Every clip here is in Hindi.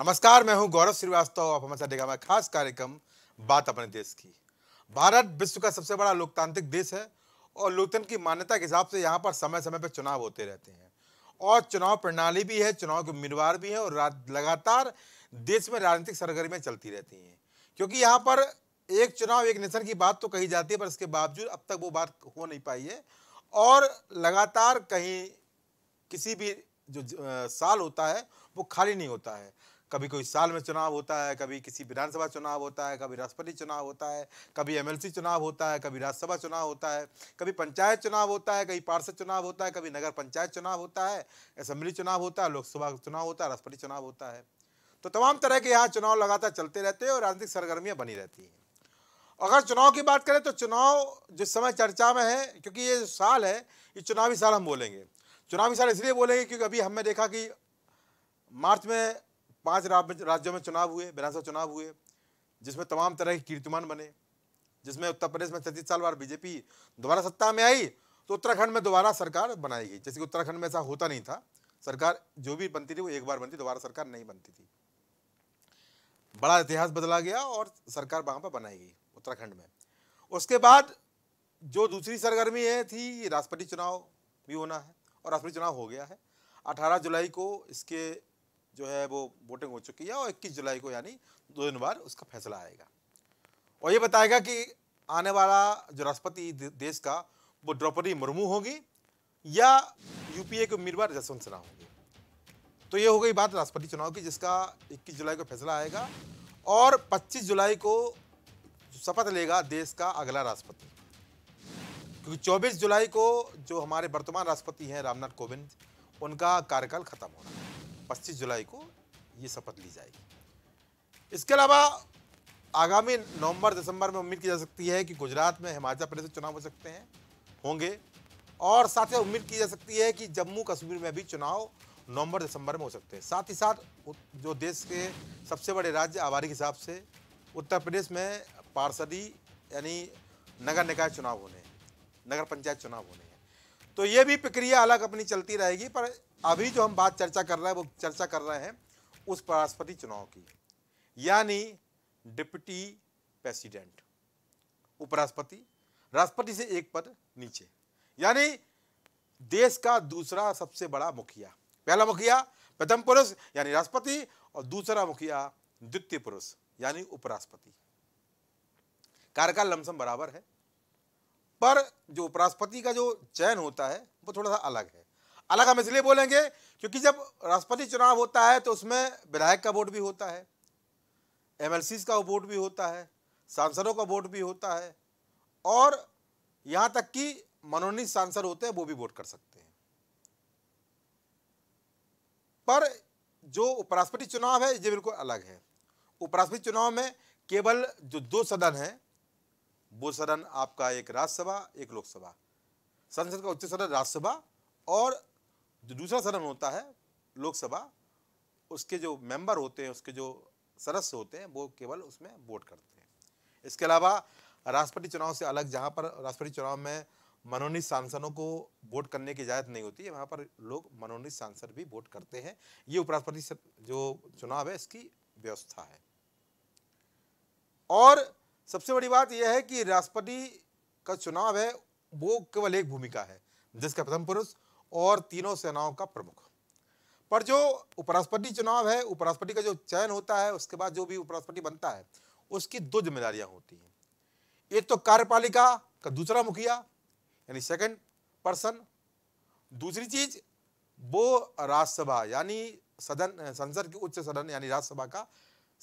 नमस्कार मैं हूं गौरव श्रीवास्तव आप हमारे साथ देखा खास कार्यक्रम बात अपने देश की भारत विश्व का सबसे बड़ा लोकतांत्रिक देश है और लोकतंत्र की मान्यता के हिसाब से यहाँ पर समय समय पर चुनाव होते रहते हैं और चुनाव प्रणाली भी है चुनाव के उम्मीदवार भी हैं और लगातार देश में राजनीतिक सरगर्मियाँ चलती रहती हैं क्योंकि यहाँ पर एक चुनाव एक निशन की बात तो कही जाती है पर इसके बावजूद अब तक वो बात हो नहीं पाई है और लगातार कहीं किसी भी जो साल होता है वो खाली नहीं होता है कभी कोई साल में चुनाव होता है कभी किसी विधानसभा चुनाव होता है कभी राष्ट्रपति चुनाव होता है कभी एमएलसी चुनाव होता है कभी राज्यसभा चुनाव होता है कभी पंचायत चुनाव होता है कभी पार्षद चुनाव होता है कभी नगर पंचायत चुनाव होता है असेंबली चुनाव होता है लोकसभा चुनाव होता है राष्ट्रपति चुनाव होता है तो तमाम तरह के यहाँ चुनाव लगातार चलते रहते हैं और राजनीतिक सरगर्मियाँ बनी रहती हैं अगर चुनाव की बात करें तो चुनाव जिस समय चर्चा में है क्योंकि ये साल है ये चुनावी साल हम बोलेंगे चुनावी साल इसलिए बोलेंगे क्योंकि अभी हमने देखा कि मार्च में पांच राज्यों में चुनाव हुए विधानसभा चुनाव हुए जिसमें तमाम तरह के कीर्तिमान बने जिसमें उत्तर प्रदेश में तैतीस साल बाद बीजेपी दोबारा सत्ता में आई तो उत्तराखंड में दोबारा सरकार बनाई गई जैसे कि उत्तराखंड में ऐसा होता नहीं था सरकार जो भी बनती थी वो एक बार बनती दोबारा सरकार नहीं बनती थी बड़ा इतिहास बदला गया और सरकार वहाँ पर बनाई गई उत्तराखंड में उसके बाद जो दूसरी सरगर्मी है थी राष्ट्रपति चुनाव भी होना है और राष्ट्रपति चुनाव हो गया है 18 जुलाई को इसके जो है वो वोटिंग हो चुकी है और इक्कीस जुलाई को यानी दो दिन बाद उसका फैसला आएगा और ये बताएगा कि आने वाला जो राष्ट्रपति देश का वो द्रौपदी मुर्मू होगी या यूपीए के उम्मीदवार जसवंत सिन्हा होंगे तो ये हो गई बात राष्ट्रपति चुनाव की जिसका 21 जुलाई को फैसला आएगा और 25 जुलाई को शपथ लेगा देश का अगला राष्ट्रपति क्योंकि 24 जुलाई को जो हमारे वर्तमान राष्ट्रपति हैं रामनाथ कोविंद उनका कार्यकाल खत्म हो रहा है 25 जुलाई को ये शपथ ली जाएगी इसके अलावा आगामी नवंबर दिसंबर में उम्मीद की जा सकती है कि गुजरात में हिमाचल प्रदेश चुनाव हो सकते हैं होंगे और साथ ही उम्मीद की जा सकती है कि जम्मू कश्मीर में भी चुनाव नवंबर दिसंबर में हो सकते हैं साथ ही साथ जो देश के सबसे बड़े राज्य आबादी के हिसाब से उत्तर प्रदेश में पार्षदी यानी नगर निकाय चुनाव होने नगर पंचायत चुनाव होने तो ये भी प्रक्रिया अलग अपनी चलती रहेगी पर अभी जो हम बात चर्चा कर रहे हैं वो चर्चा कर रहे हैं उस राष्ट्रपति चुनाव की यानी डिप्टी प्रेसिडेंट उपराष्ट्रपति राष्ट्रपति से एक पद नीचे यानी देश का दूसरा सबसे बड़ा मुखिया पहला मुखिया प्रथम पुरुष यानी राष्ट्रपति और दूसरा मुखिया द्वितीय पुरुष यानी उपराष्ट्रपति कार्यकाल लमसम बराबर है पर जो उपराष्ट्रपति का जो चयन होता है वो थोड़ा सा अलग है अलग हम इसलिए बोलेंगे क्योंकि जब राष्ट्रपति चुनाव होता है तो उसमें विधायक का वोट भी होता है एम का वोट भी होता है सांसदों का वोट भी होता है और यहाँ तक कि मनोनीत सांसद होते हैं वो भी वोट कर सकते हैं पर जो उपराष्ट्रपति चुनाव है ये बिल्कुल अलग है उपराष्ट्रपति चुनाव में केवल जो दो सदन हैं वो सदन आपका एक राज्यसभा एक लोकसभा संसद का उच्च सदन राज्यसभा और जो दूसरा सदन होता है लोकसभा उसके जो मेंबर होते हैं उसके जो सदस्य होते हैं वो केवल उसमें वोट करते हैं इसके अलावा राष्ट्रपति चुनाव से अलग जहाँ पर राष्ट्रपति चुनाव में मनोनीत सांसदों को वोट करने की इजाज़त नहीं होती है वहाँ पर लोग मनोनीत सांसद भी वोट करते हैं ये उपराष्ट्रपति जो चुनाव है इसकी व्यवस्था है और सबसे बड़ी बात यह है कि राष्ट्रपति का चुनाव है वो केवल एक भूमिका है देश का प्रथम पुरुष और तीनों सेनाओं का प्रमुख पर जो उपराष्ट्रपति चुनाव है उपराष्ट्रपति का जो चयन होता है उसके बाद जो भी उपराष्ट्रपति बनता है उसकी दो जिम्मेदारियां होती हैं एक तो कार्यपालिका का दूसरा मुखिया यानी सेकंड पर्सन दूसरी चीज वो राज्यसभा यानी सदन संसद के उच्च सदन यानी राज्यसभा का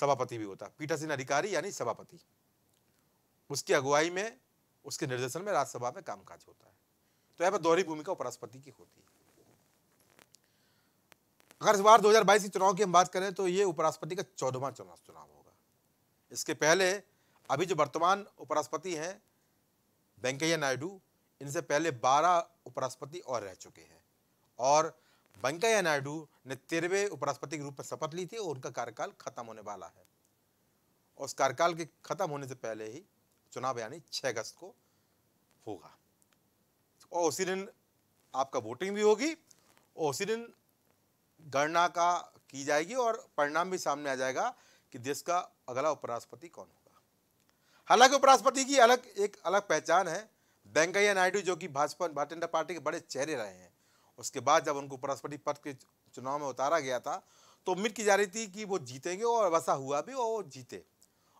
सभापति भी होता है पीठासीन अधिकारी यानी सभापति उसकी अगुवाई में उसके निर्देशन में राज्यसभा में कामकाज होता है तो यहाँ पर दोहरी भूमिका उपराष्ट्रपति की होती है अगर इस बार 2022 के चुनाव की हम बात करें तो ये उपराष्ट्रपति का चौदहवा चुनाव चुनाव होगा इसके पहले अभी जो वर्तमान उपराष्ट्रपति हैं वेंकैया नायडू इनसे पहले 12 उपराष्ट्रपति और रह चुके हैं और वेंकैया नायडू ने तेरहवें उपराष्ट्रपति के रूप में शपथ ली थी और उनका कार्यकाल खत्म होने वाला है उस कार्यकाल के खत्म होने से पहले ही चुनाव यानी छह अगस्त को होगा और उसी दिन आपका वोटिंग भी होगी और उसी दिन गणना का की जाएगी और परिणाम भी सामने आ जाएगा कि देश का अगला उपराष्ट्रपति कौन होगा हालांकि उपराष्ट्रपति की अलग एक अलग पहचान है वेंकैया नायडू जो कि भाजपा भारतीय जनता पार्टी के बड़े चेहरे रहे हैं उसके बाद जब उनको उपराष्ट्रपति पद के चुनाव में उतारा गया था तो उम्मीद की जा रही थी कि वो जीतेंगे और वैसा हुआ भी और वो जीते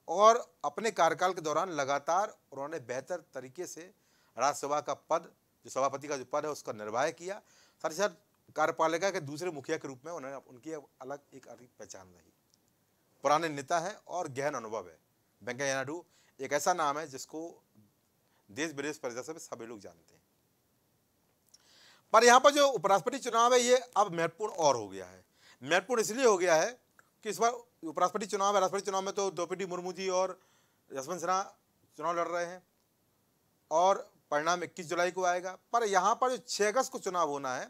और अपने कार्यकाल के दौरान लगातार उन्होंने बेहतर तरीके से राज्यसभा का पद जो सभापति का जो पद है उसका निर्वाह किया साथ ही साथ कार्यपालिका के दूसरे मुखिया के रूप में उन्होंने उनकी अलग एक अलग पहचान रही पुराने नेता है और गहन अनुभव है वेंकैया नायडू एक ऐसा नाम है जिसको देश विदेश परिदृश्य में सभी लोग जानते हैं पर यहाँ पर जो उपराष्ट्रपति चुनाव है ये अब महत्वपूर्ण और हो गया है महत्वपूर्ण इसलिए हो गया है कि इस बार उपराष्ट्रपति चुनाव है राष्ट्रपति चुनाव में तो द्रौपदी मुर्मू जी और यशवंत सिन्हा चुनाव लड़ रहे हैं और परिणाम इक्कीस जुलाई को आएगा पर यहाँ पर जो छः अगस्त को चुनाव होना है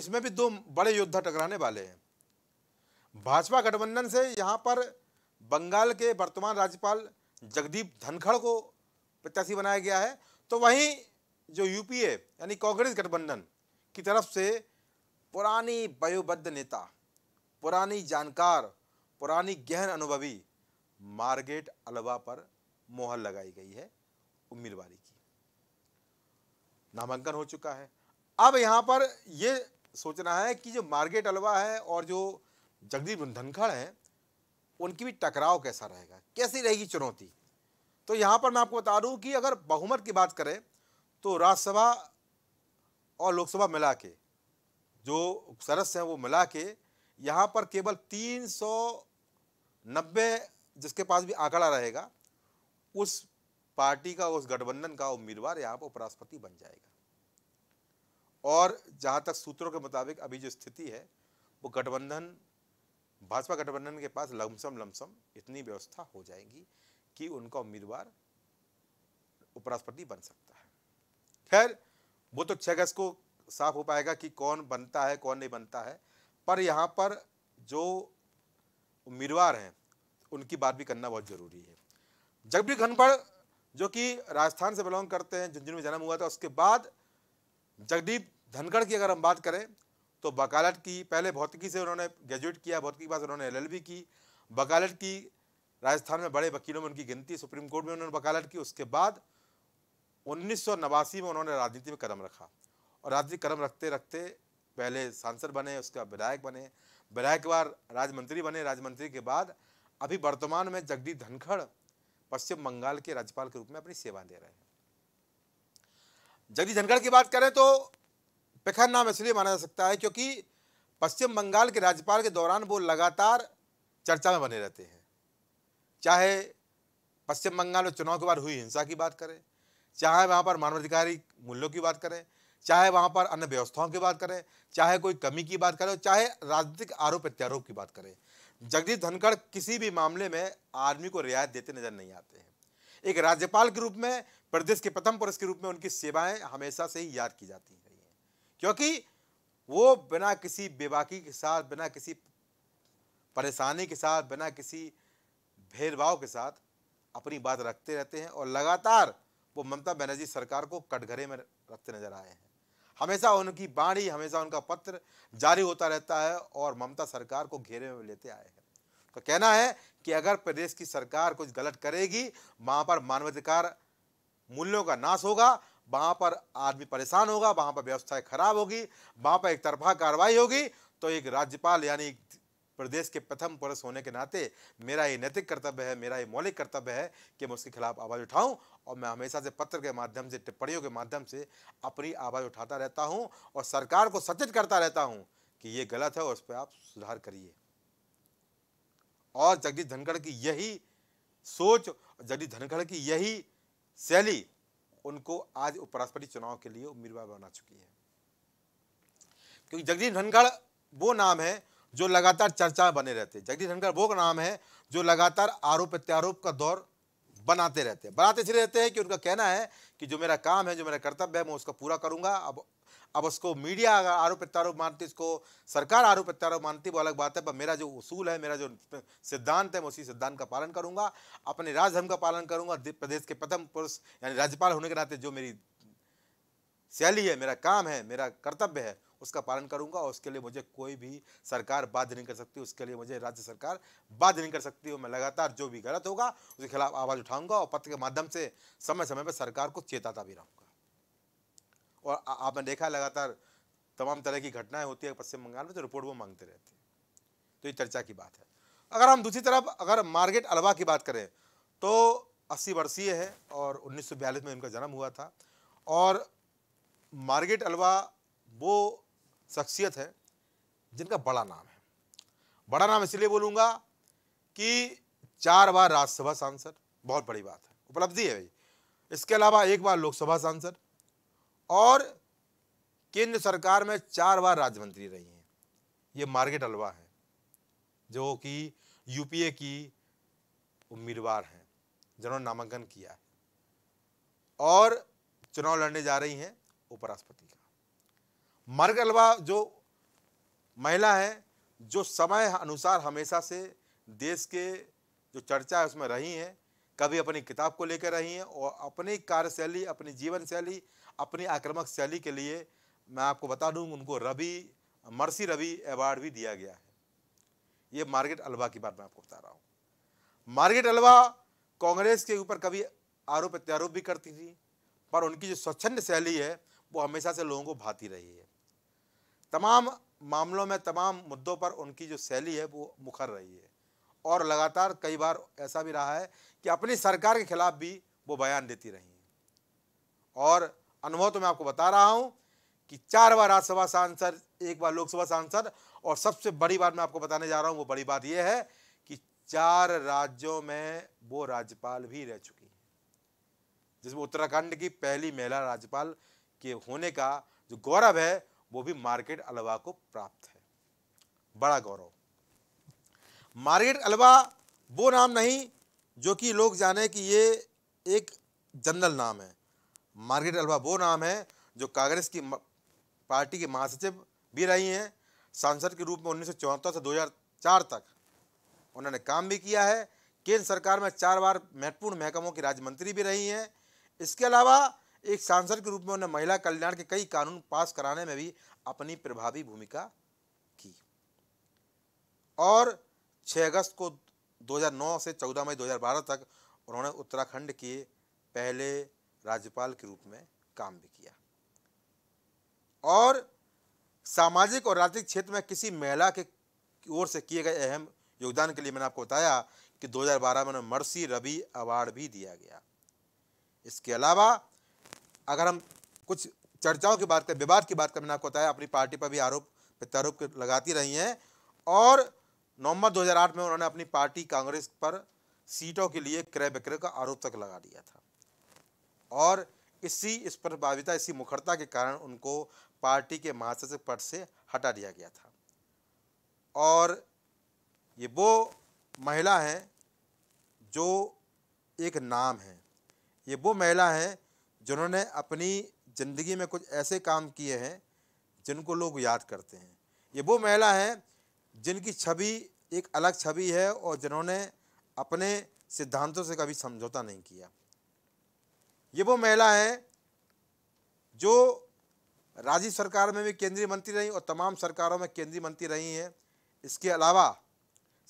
इसमें भी दो बड़े योद्धा टकराने वाले हैं भाजपा गठबंधन से यहाँ पर बंगाल के वर्तमान राज्यपाल जगदीप धनखड़ को प्रत्याशी बनाया गया है तो वहीं जो यूपीए यानी कांग्रेस गठबंधन की तरफ से पुरानी वयोबद्ध नेता पुरानी जानकार पुरानी गहन अनुभवी मार्गेट अलवा पर मोहर लगाई गई है उम्मीदवारी की नामांकन हो चुका है अब यहाँ पर यह सोचना है कि जो मार्गेट अलवा है और जो जगदीप धनखड़ है उनकी भी टकराव कैसा रहेगा कैसी रहेगी चुनौती तो यहाँ पर मैं आपको बता दूँ कि अगर बहुमत की बात करें तो राज्यसभा और लोकसभा मिला के जो सदस्य हैं वो मिला के यहाँ पर केवल तीन सौ नब्बे जिसके पास भी आंकड़ा रहेगा उस पार्टी का उस गठबंधन का उम्मीदवार यहाँ पर उपराष्ट्रपति बन जाएगा और जहाँ तक सूत्रों के मुताबिक अभी जो स्थिति है वो गठबंधन भाजपा गठबंधन के पास लमसम लमसम इतनी व्यवस्था हो जाएगी कि उनका उम्मीदवार उपराष्ट्रपति बन सकता है खैर वो तो छः अगस्त को साफ हो पाएगा कि कौन बनता है कौन नहीं बनता है पर यहाँ पर जो उम्मीदवार हैं उनकी बात भी करना बहुत ज़रूरी है जगबीर घनपड़ जो कि राजस्थान से बिलोंग करते हैं झुंझुनू में जन्म हुआ था उसके बाद जगदीप धनखड़ की अगर हम बात करें तो वकालत की पहले भौतिकी से उन्होंने ग्रेजुएट किया भौतिकी के बाद उन्होंने एल की वकालत की राजस्थान में बड़े वकीलों में उनकी गिनती सुप्रीम कोर्ट में उन्होंने वकालत की उसके बाद उन्नीस में उन्होंने राजनीति में कदम रखा और राजनीति कदम रखते रखते पहले सांसद बने उसके बाद विधायक बने विधायक के बाद राज्यमंत्री बने राज्यमंत्री के बाद अभी वर्तमान में जगदीप धनखड़ पश्चिम बंगाल के राज्यपाल के रूप में अपनी सेवा दे रहे हैं जगदीप धनखड़ की बात करें तो पिखर नाम इसलिए माना जा सकता है क्योंकि पश्चिम बंगाल के राज्यपाल के दौरान वो लगातार चर्चा में बने रहते हैं चाहे पश्चिम बंगाल में चुनाव के बाद हुई हिंसा की बात करें चाहे वहाँ पर मानवाधिकारी मूल्यों की बात करें चाहे वहाँ पर अन्य व्यवस्थाओं की बात करें चाहे कोई कमी की बात करें चाहे राजनीतिक आरोप प्रत्यारोप की बात करें जगदीश धनखड़ किसी भी मामले में आर्मी को रियायत देते नजर नहीं आते हैं एक राज्यपाल के रूप में प्रदेश के प्रथम पुरुष के रूप में उनकी सेवाएं हमेशा से ही याद की जाती रही हैं क्योंकि वो बिना किसी बेबाकी के साथ बिना किसी परेशानी के साथ बिना किसी भेदभाव के साथ अपनी बात रखते रहते हैं और लगातार वो ममता बनर्जी सरकार को कटघरे में रखते नजर आए हैं हमेशा उनकी बाणी हमेशा उनका पत्र जारी होता रहता है और ममता सरकार को घेरे में लेते आए हैं तो कहना है कि अगर प्रदेश की सरकार कुछ गलत करेगी वहाँ पर मानवाधिकार मूल्यों का नाश होगा वहाँ पर आदमी परेशान होगा वहाँ पर व्यवस्थाएं खराब होगी वहाँ पर एक तरफा कार्रवाई होगी तो एक राज्यपाल यानी प्रदेश के प्रथम पुरुष होने के नाते मेरा ये नैतिक कर्तव्य है मेरा ये मौलिक कर्तव्य है कि मैं उसके खिलाफ आवाज़ उठाऊं और मैं हमेशा से पत्र के माध्यम से टिप्पणियों के माध्यम से अपनी आवाज़ उठाता रहता हूं और सरकार को सचेत करता रहता हूं कि ये गलत है और उस पर आप सुधार करिए और जगदीश धनखड़ की यही सोच जगदीश धनखड़ की यही शैली उनको आज उपराष्ट्रपति चुनाव के लिए उम्मीदवार बना चुकी है क्योंकि जगदीश धनखड़ वो नाम है जो लगातार चर्चा बने रहते हैं जगदीश धनखड़ वो नाम है जो लगातार आरोप प्रत्यारोप का दौर बनाते रहते हैं बनाते इसलिए रहते हैं कि उनका कहना है कि जो मेरा काम है जो मेरा कर्तव्य है मैं उसका पूरा करूंगा अब अब उसको मीडिया अगर आरोप प्रत्यारोप मानती इसको सरकार आरोप प्रत्यारोप मानती वो अलग बात है पर मेरा जो उसूल है मेरा जो सिद्धांत है मैं उसी सिद्धांत का पालन करूंगा अपने राजधर्म का पालन करूंगा प्रदेश के प्रथम पुरुष यानी राज्यपाल होने के नाते जो मेरी शैली है मेरा काम है मेरा कर्तव्य है उसका पालन करूंगा और उसके लिए मुझे कोई भी सरकार बाध्य नहीं कर सकती उसके लिए मुझे राज्य सरकार बाध्य नहीं कर सकती और मैं लगातार जो भी गलत होगा उसके खिलाफ आवाज़ उठाऊंगा और पत्र के माध्यम से समय समय पर सरकार को चेताता भी रहूँगा और आपने देखा लगातार तमाम तरह की घटनाएं होती है पश्चिम बंगाल में तो रिपोर्ट वो मांगते रहते हैं तो ये चर्चा की बात है अगर हम दूसरी तरफ अगर मार्गेट अलवा की बात करें तो अस्सी वर्षीय है और उन्नीस में इनका जन्म हुआ था और मार्गेट अलवा वो शख्सियत है जिनका बड़ा नाम है बड़ा नाम इसलिए बोलूँगा कि चार बार राज्यसभा सांसद बहुत बड़ी बात है उपलब्धि है भाई इसके अलावा एक बार लोकसभा सांसद और केंद्र सरकार में चार बार राज्य मंत्री रही हैं ये मार्गेट अलवा है जो कि यूपीए की उम्मीदवार हैं जिन्होंने नामांकन किया है और चुनाव लड़ने जा रही हैं उपराष्ट्रपति का मर्ग अलवा जो महिला है जो समय अनुसार हमेशा से देश के जो चर्चा है उसमें रही हैं कभी अपनी किताब को लेकर रही हैं और अपनी कार्यशैली अपनी जीवन शैली अपनी आक्रामक शैली के लिए मैं आपको बता दूँ उनको रवि मर्सी रवि अवार्ड भी दिया गया है ये मार्गेट अलवा की बात मैं आपको बता रहा हूँ मार्गेट अलवा कांग्रेस के ऊपर कभी आरोप प्रत्यारोप भी करती थी पर उनकी जो स्वच्छंद शैली है वो हमेशा से लोगों को भाती रही है तमाम मामलों में तमाम मुद्दों पर उनकी जो शैली है वो मुखर रही है और लगातार कई बार ऐसा भी रहा है कि अपनी सरकार के खिलाफ भी वो बयान देती रही हैं और अनुभव तो मैं आपको बता रहा हूँ कि चार बार राज्यसभा सांसद एक बार लोकसभा सांसद और सबसे बड़ी बात मैं आपको बताने जा रहा हूँ वो बड़ी बात यह है कि चार राज्यों में वो राज्यपाल भी रह चुकी हैं जिसमें उत्तराखंड की पहली महिला राज्यपाल के होने का जो गौरव है वो भी मार्केट अलवा को प्राप्त है बड़ा गौरव मार्केट अलवा वो नाम नहीं जो कि लोग जाने कि ये एक जनरल नाम है मार्केट अलवा वो नाम है जो कांग्रेस की पार्टी के महासचिव भी रही हैं सांसद के रूप में उन्नीस से 2004 तक उन्होंने काम भी किया है केंद्र सरकार में चार बार महत्वपूर्ण महकमों की राज्य मंत्री भी रही हैं इसके अलावा एक सांसद के रूप में उन्होंने महिला कल्याण के कई कानून पास कराने में भी अपनी प्रभावी भूमिका की और 6 अगस्त को 2009 से 14 मई 2012 तक उन्होंने उत्तराखंड के पहले राज्यपाल के रूप में काम भी किया और सामाजिक और राजनीतिक क्षेत्र में किसी महिला के ओर से किए गए अहम योगदान के लिए मैंने आपको बताया कि 2012 में उन्हें मर्सी रवि अवार्ड भी दिया गया इसके अलावा अगर हम कुछ चर्चाओं की बात करें विवाद की बात करें मैंने आपको बताया अपनी पार्टी पर भी आरोप प्रत्यारोप लगाती रही हैं और नवंबर 2008 में उन्होंने अपनी पार्टी कांग्रेस पर सीटों के लिए क्रय विक्रय का आरोप तक लगा दिया था और इसी इस प्रभाविता इसी मुखरता के कारण उनको पार्टी के महासचिव पद से हटा दिया गया था और ये वो महिला हैं जो एक नाम है ये वो महिला हैं जिन्होंने अपनी ज़िंदगी में कुछ ऐसे काम किए हैं जिनको लोग याद करते हैं ये वो महिला हैं जिनकी छवि एक अलग छवि है और जिन्होंने अपने सिद्धांतों से कभी समझौता नहीं किया ये वो महिला हैं जो राज्य सरकार में भी केंद्रीय मंत्री रही और तमाम सरकारों में केंद्रीय मंत्री रही हैं इसके अलावा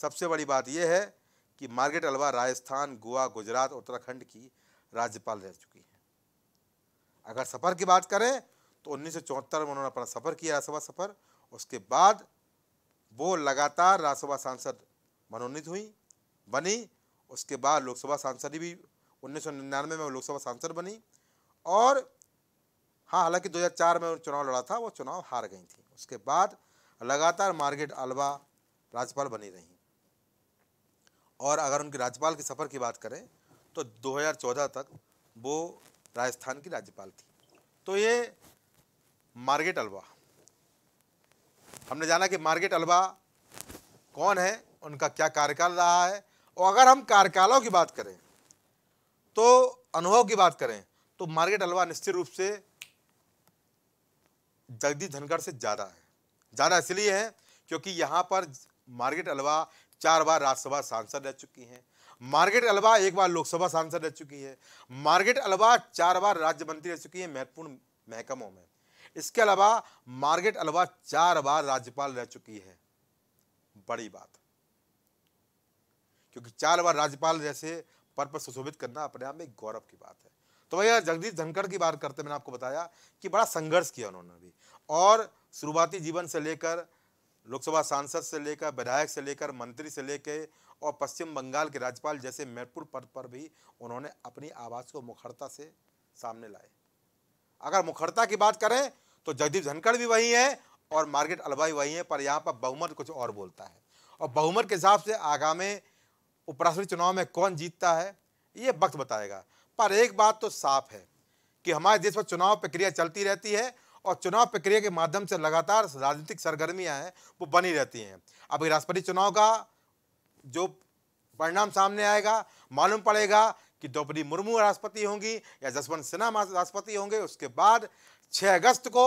सबसे बड़ी बात यह है कि मार्गेट अलवा राजस्थान गोवा गुजरात उत्तराखंड की राज्यपाल रह चुकी हैं अगर सफ़र की बात करें तो उन्नीस सौ चौहत्तर में उन्होंने अपना सफ़र किया राज्यसभा सफ़र उसके बाद वो लगातार राज्यसभा सांसद मनोनीत हुई बनी उसके बाद लोकसभा सांसद भी उन्नीस सौ निन्यानवे में लोकसभा सांसद बनी और हाँ हालांकि 2004 में चुनाव लड़ा था वो चुनाव हार गई थी उसके बाद लगातार मार्गेट आलवा राज्यपाल बनी रहीं और अगर उनके राज्यपाल के सफ़र की बात करें तो 2014 तक वो राजस्थान की राज्यपाल थी तो ये मार्गेट अलवा हमने जाना कि मार्गेट अलवा कौन है उनका क्या कार्यकाल रहा है और अगर हम कार्यकालों की बात करें तो अनुभव की बात करें तो मार्गेट अलवा निश्चित रूप से जगदीश धनखड़ से ज़्यादा है ज़्यादा इसलिए है क्योंकि यहाँ पर मार्गेट अलवा चार बार राज्यसभा सांसद रह चुकी हैं मार्गेट अलवा एक बार लोकसभा सांसद रह चुकी है मार्गेट अलवा चार बार राज्य मंत्री रह चुकी है महत्वपूर्ण महकमों में इसके अलावा मार्गेट अलवा चार बार राज्यपाल रह चुकी है बड़ी बात क्योंकि चार बार राज्यपाल जैसे पद पर सुशोभित करना अपने आप में गौरव की बात है तो भैया जगदीश धनखड़ की बात करते मैंने आपको बताया कि बड़ा संघर्ष किया उन्होंने भी और शुरुआती जीवन से लेकर लोकसभा सांसद से लेकर विधायक से लेकर मंत्री से लेकर और पश्चिम बंगाल के राज्यपाल जैसे मैनपुर पद पर भी उन्होंने अपनी आवाज़ को मुखरता से सामने लाए अगर मुखरता की बात करें तो जगदीप धनखड़ भी वही है और मार्केट अलवाई वही है पर यहाँ पर बहुमत कुछ और बोलता है और बहुमत के हिसाब से आगामी उपराष्ट्रपति चुनाव में कौन जीतता है ये वक्त बताएगा पर एक बात तो साफ है कि हमारे देश में चुनाव प्रक्रिया चलती रहती है और चुनाव प्रक्रिया के माध्यम से लगातार राजनीतिक सरगर्मियां हैं वो बनी रहती हैं अभी राष्ट्रपति चुनाव का जो परिणाम सामने आएगा मालूम पड़ेगा कि द्रौपदी मुर्मू राष्ट्रपति होंगी या जसवंत सिन्हा राष्ट्रपति होंगे उसके बाद 6 अगस्त को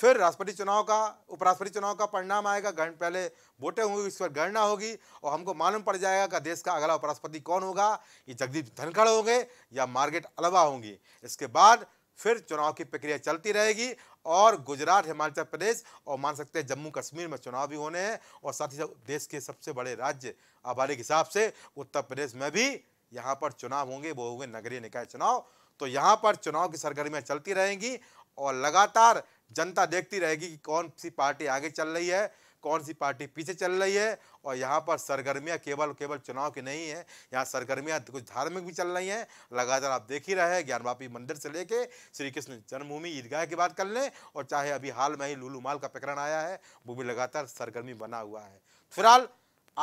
फिर राष्ट्रपति चुनाव का उपराष्ट्रपति चुनाव का परिणाम आएगा गण पहले वोटें होंगी इस पर गणना होगी और हमको मालूम पड़ जाएगा कि देश का अगला उपराष्ट्रपति कौन होगा ये जगदीप धनखड़ होंगे या मार्गेट अलवा होंगी इसके बाद फिर चुनाव की प्रक्रिया चलती रहेगी और गुजरात हिमाचल प्रदेश और मान सकते हैं जम्मू कश्मीर में चुनाव भी होने हैं और साथ ही साथ देश के सबसे बड़े राज्य आबादी के हिसाब से उत्तर प्रदेश में भी यहाँ पर चुनाव होंगे वो होंगे नगरीय निकाय चुनाव तो यहाँ पर चुनाव की सरगर्मियाँ चलती रहेंगी और लगातार जनता देखती रहेगी कि कौन सी पार्टी आगे चल रही है कौन सी पार्टी पीछे चल रही है और यहाँ पर सरगर्मियाँ केवल केवल चुनाव की नहीं है यहाँ सरगर्मियाँ कुछ धार्मिक भी चल रही हैं लगातार आप देख ही रहे हैं ज्ञानवापी मंदिर से लेके श्री कृष्ण जन्मभूमि ईदगाह की बात कर लें और चाहे अभी हाल में ही लूलू माल का प्रकरण आया है वो भी लगातार सरगर्मी बना हुआ है फिलहाल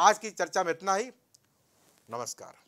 आज की चर्चा में इतना ही नमस्कार